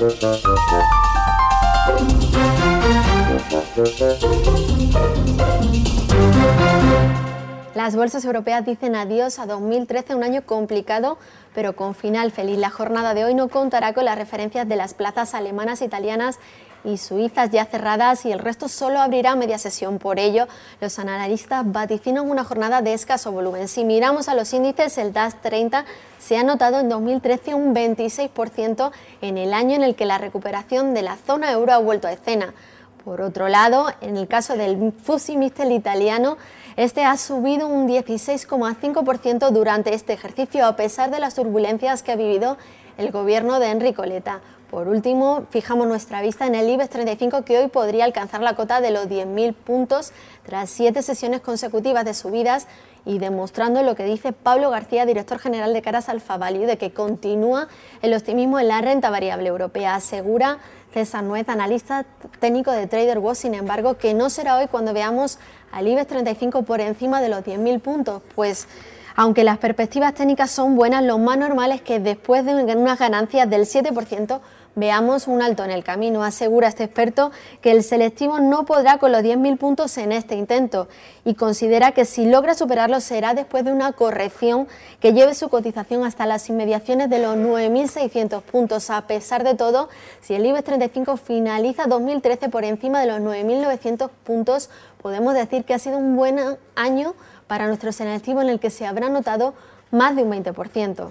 Thank you. Las bolsas europeas dicen adiós a 2013, un año complicado, pero con final feliz. La jornada de hoy no contará con las referencias de las plazas alemanas, italianas y suizas ya cerradas y el resto solo abrirá media sesión. Por ello, los analistas vaticinan una jornada de escaso volumen. Si miramos a los índices, el DAS 30 se ha notado en 2013 un 26% en el año en el que la recuperación de la zona euro ha vuelto a escena. Por otro lado, en el caso del Fussi Mistel italiano, este ha subido un 16,5% durante este ejercicio a pesar de las turbulencias que ha vivido el gobierno de Enrico Letta. Por último, fijamos nuestra vista en el IBEX 35 que hoy podría alcanzar la cota de los 10.000 puntos tras siete sesiones consecutivas de subidas y demostrando lo que dice Pablo García, director general de Caras Alfa de que continúa el optimismo en la renta variable europea. Asegura César Nuez, analista técnico de TraderWatch, sin embargo, que no será hoy cuando veamos al IBEX 35 por encima de los 10.000 puntos, pues aunque las perspectivas técnicas son buenas, lo más normal es que después de unas ganancias del 7%, veamos un alto en el camino. Asegura este experto que el selectivo no podrá con los 10.000 puntos en este intento y considera que si logra superarlo será después de una corrección que lleve su cotización hasta las inmediaciones de los 9.600 puntos. A pesar de todo, si el IBEX 35 finaliza 2013 por encima de los 9.900 puntos, podemos decir que ha sido un buen año para nuestro selectivo en el que se habrá notado más de un 20%.